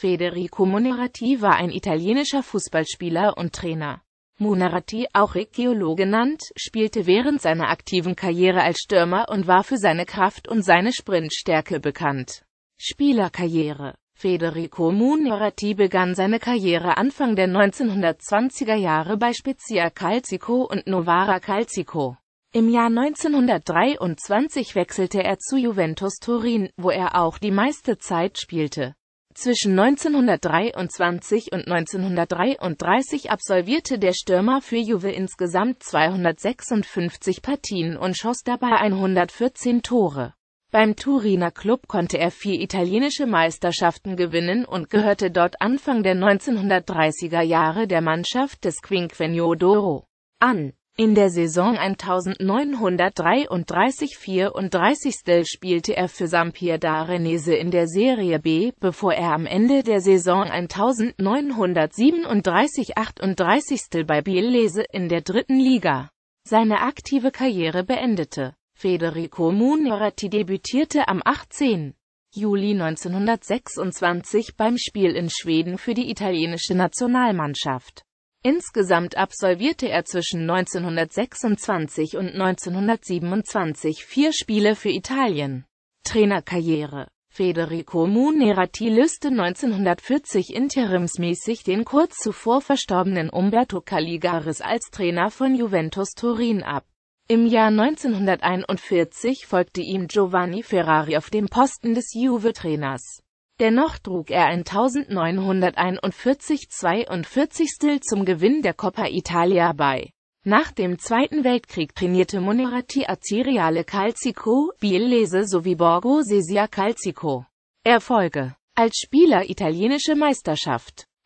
Federico Munerati war ein italienischer Fußballspieler und Trainer. Munerati, auch Ricciolo genannt, spielte während seiner aktiven Karriere als Stürmer und war für seine Kraft und seine Sprintstärke bekannt. Spielerkarriere Federico Munerati begann seine Karriere Anfang der 1920er Jahre bei Spezia Calcico und Novara Calcico. Im Jahr 1923 wechselte er zu Juventus Turin, wo er auch die meiste Zeit spielte. Zwischen 1923 und 1933 absolvierte der Stürmer für Juve insgesamt 256 Partien und schoss dabei 114 Tore. Beim Turiner Club konnte er vier italienische Meisterschaften gewinnen und gehörte dort Anfang der 1930er Jahre der Mannschaft des Quinquenio d'Oro an. In der Saison 1933-34 spielte er für Sampierda Renese in der Serie B, bevor er am Ende der Saison 1937-38 bei Bielese in der dritten Liga seine aktive Karriere beendete. Federico Munerati debütierte am 18. Juli 1926 beim Spiel in Schweden für die italienische Nationalmannschaft. Insgesamt absolvierte er zwischen 1926 und 1927 vier Spiele für Italien. Trainerkarriere Federico Munerati löste 1940 interimsmäßig den kurz zuvor verstorbenen Umberto Caligaris als Trainer von Juventus Turin ab. Im Jahr 1941 folgte ihm Giovanni Ferrari auf dem Posten des Juve-Trainers. Dennoch trug er ein 1941 42 Stil zum Gewinn der Coppa Italia bei. Nach dem Zweiten Weltkrieg trainierte Monerati Azireale Calcico, Bielese sowie Borgo Sesia Calcico. Erfolge als Spieler italienische Meisterschaft